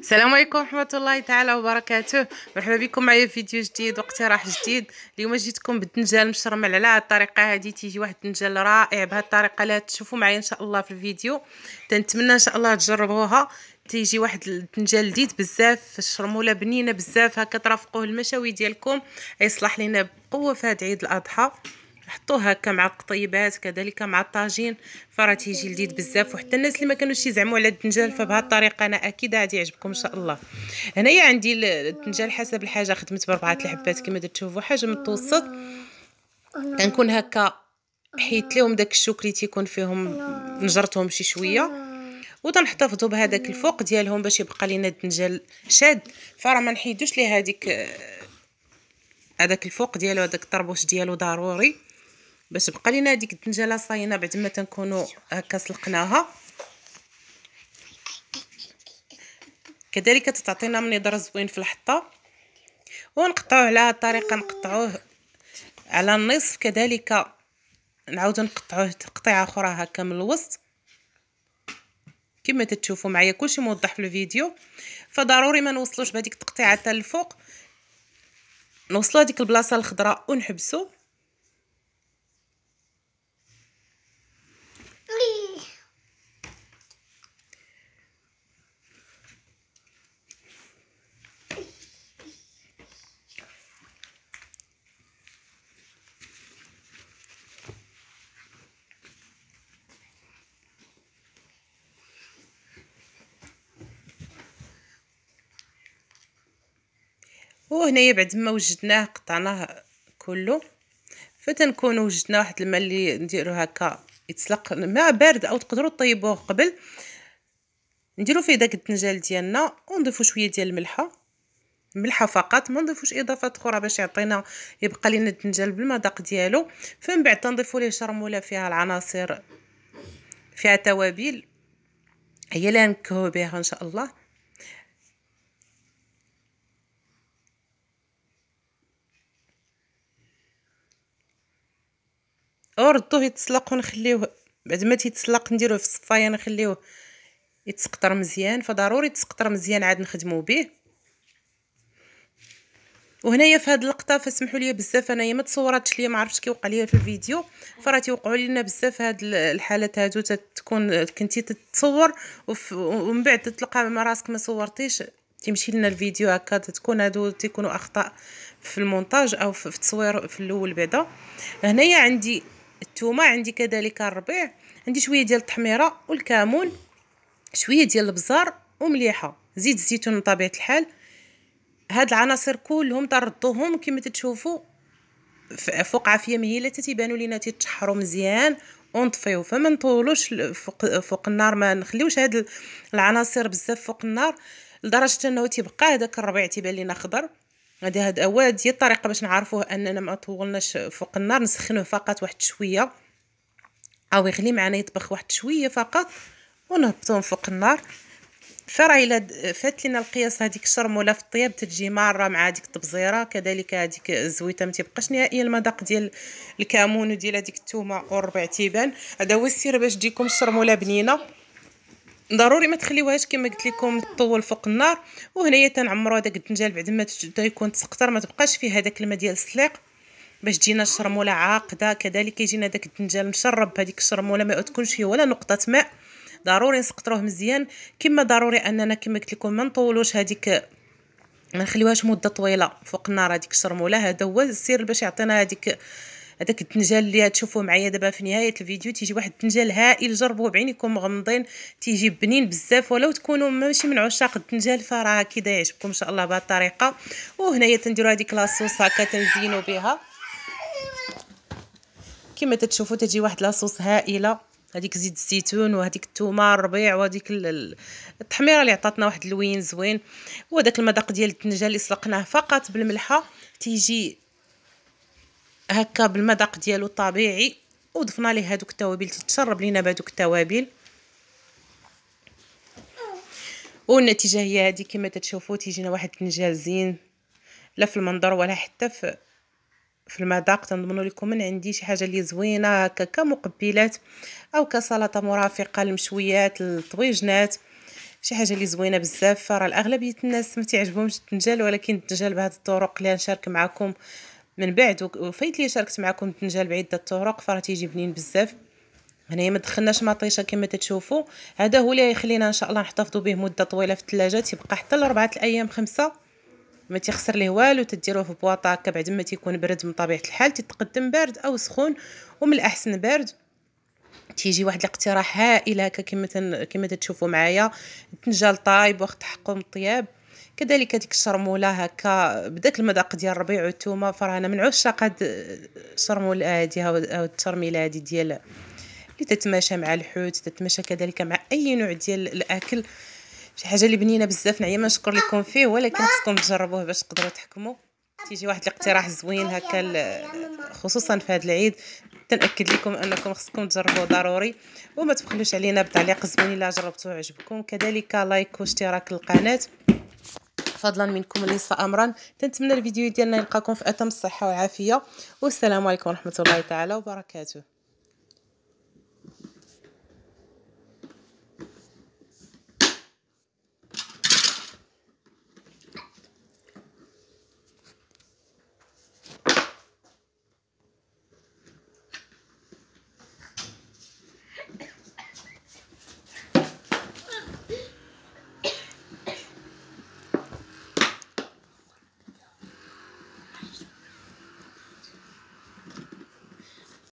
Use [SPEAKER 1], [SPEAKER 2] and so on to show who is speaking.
[SPEAKER 1] السلام عليكم ورحمه الله تعالى وبركاته مرحبا بكم معايا في فيديو جديد واقتراح جديد اليوم جيتكم بالدنجال مشرمل على هاد الطريقه هادي تيجي واحد الدنجال رائع بهاد الطريقه لا تشوفوا معايا ان شاء الله في الفيديو تنتمنى ان شاء الله تجربوها تيجي واحد الدنجال لذيذ بزاف الشرموله بنينه بزاف هكا ترافقوه المشاوي ديالكم يصلح لينا بقوه في هاد عيد الاضحى حطوها هكا مع القطيبات كذلك مع الطاجين فراه تيجي لذيذ بزاف وحتى الناس اللي ما كانوش يزعموا على الدنجال فبهذه الطريقه انا اكيد غادي يعجبكم ان شاء الله هنايا عندي الدنجال حسب الحاجه خدمت بربعه الحبات كما تشوفوا حجم متوسط كنكون هكا حيت لهم داك الشوك اللي تيكون فيهم نجرتهم شي شويه وتنحتفظوا بهذاك الفوق ديالهم باش يبقى لينا الدنجال شاد فراه ما نحيدوش ليه هذيك آه، هذاك الفوق ديالو هذاك الطربوش ديالو ضروري باش بقى لينا هذيك الدنجله صاينه بعد ما تنكونوا هكا سلقناها كذلك تعطينا يضر زوين في الحطه ونقطعوه على الطريقه نقطعوه على النصف كذلك نعاودو نقطعوه تقطيعه اخرى هكا من الوسط كما تتشوفوا معايا كلشي موضح في الفيديو فضروري ما نوصلوش بهذيك التقطيعه حتى الفوق نوصلوا هذيك البلاصه الخضراء ونحبسوا وهنايا بعد ما وجدناه قطعناه كله فتنكونوا وجدنا واحد الماء اللي نديرو هكا يتسلق ما بارد او تقدروا طيبوه قبل نديرو فيه داك الدنجال ديالنا ونضيفو شويه ديال الملحه الملحه فقط ما نضيفوش اضافات اخرى باش يعطينا يبقى لينا الدنجال بالمذاق ديالو فمن بعد تنضيفو ليه شرموله فيها العناصر فيها توابل هي اللي نكهو بها ان شاء الله وردوه يتسلق ونخليوه بعد ما تيتسلق نديروه في الصفايه نخليوه يتسقطر مزيان فضروري يتسقطر مزيان عاد نخدمو به وهنايا في هذه اللقطه فسمحوا لي بزاف انايا ما تصوراتش ليا ما عرفتش كيوقع ليا في الفيديو فراه تيوقعوا لينا بزاف هاد الحالات هادو تكون كنتي تتصور ومن بعد تلقى مع راسك ما صورتيش تيمشي لنا الفيديو هكا تكون هادو تيكونوا اخطاء في المونتاج او في التصوير في الاول بعدا هنايا عندي التومة عندي كذلك الربيع عندي شوية ديال التحميرة والكمون شوية ديال البزار ومليحة زيت الزيتون بطبيعه طبيعة الحال هاد العناصر كلهم طردوهم كما تتشوفوا فوق عافيه مهيله تيبانوا لينا تيتشحروا مزيان ونطفيو فما نطولوش فوق, فوق النار ما نخليوش هاد العناصر بزاف فوق النار لدرجه انه تيبقى هذاك الربيع تيبان لينا خضر غادي هاد هو هي الطريقه باش نعرفوه اننا ما طولناش فوق النار نسخنوه فقط واحد شويه او يغلي معنا يطبخ واحد شويه فقط ونهبطوه فوق النار فراه الا فات لينا القياس هذيك الشرموله في الطياب تتجي ماره مع هذيك التبزيره كذلك هذيك الزويته ما تبقاش نهائيا المذاق ديال الكمون وديال هذيك الثومه والربع تيبان هذا هو السر باش تجيكم الشرموله بنينه ضروري ما تخليوهاش كما قلت لكم تطول فوق النار وهنايا تنعمروا داك الدنجال بعد ما يكون تسقطر ما تبقاش فيه هذاك الماء ديال السليق باش تجينا الشرموله عاقده كذلك يجينا داك الدنجال مشرب بهذيك الشرموله ما تكونش فيه ولا نقطه ماء ضروري نسقطروه مزيان كما ضروري اننا كما قلت لكم ما نطولوش هذيك ما نخليوهاش مده طويله فوق النار هذيك الشرموله هذا هو السر باش يعطينا هذيك هذاك الدنجال اللي تشوفوه معايا دابا في نهايه الفيديو تيجي واحد الدنجال هائل جربوه بعينيكم مغمضين تيجي بنين بزاف ولو تكونوا ماشي من عشاق الدنجال فراه كي يعجبكم ان شاء الله بهذه الطريقه وهنايا تنديروا هذيك لاصوص هكا تنزينوا بها كما تتشوفوا تجي واحد لاصوص هائله هذيك زيت الزيتون وهذيك الثومه الربيع وهذيك التحميره اللي عطاتنا واحد اللوين زوين وهذاك المذاق ديال الدنجال اللي سلقناه فقط بالملحه تيجي هكا بالمذاق ديالو الطبيعي وضفنا ليه هذوك التوابل تتشرب لينا بهذوك التوابل والنتيجه هي هذه كما تتشوفوا تيجينا واحد التنجال زين لا في المنظر ولا حتى في في المذاق تنضمنوا لكم من عندي شي حاجه اللي زوينه هكا كمقبلات او كسلطه مرافقه للمشويات للطويجنات شي حاجه اللي زوينه بزاف راه الاغلبيه الناس ما تعجبهمش الدنجال ولكن التنجال بهذه الطرق اللي نشارك معكم من بعد وفيت لي شاركت معكم تنجال بعده الطرق فراه تيجي بنين بزاف هنايا ما دخلناش مطيشه كما تتشوفوا هذا هو اللي يخلينا ان شاء الله نحتفظوا به مده طويله في الثلاجه تيبقى حتى لاربعه الايام خمسه ما تيخسر ليه والو تديروه في بواطه هكا بعد ما تيكون برد من طبيعه الحال تتقدم بارد او سخون ومن الاحسن بارد تيجي واحد الاقتراح هائل هكا كما كما تتشوفوا معايا التنجال طايب وقت تحكم الطياب كذلك هذيك الشرموله هكا بداك المذاق ديال الربيع والثومه فرانا من عشاق هاد الشرمولة هادي او الترميله هادي ديال اللي تتماشى مع الحوت تتماشى كذلك مع اي نوع ديال الاكل شي حاجه اللي بنينه بزاف نعيا ما نشكر لكم فيه ولكن خصكم تجربوه باش تقدروا تحكموا تيجي واحد الاقتراح زوين هكا خصوصا في هذا العيد تنأكد لكم انكم خصكم تجربوه ضروري وما تبخلوش علينا بتعليق زوين الا جربتوه عجبكم كذلك لايك واشتراك القناه فضلا منكم ليس امرا تنتمنى الفيديو ديالنا يلقاكم في اتم الصحه والعافيه والسلام عليكم ورحمه الله تعالى وبركاته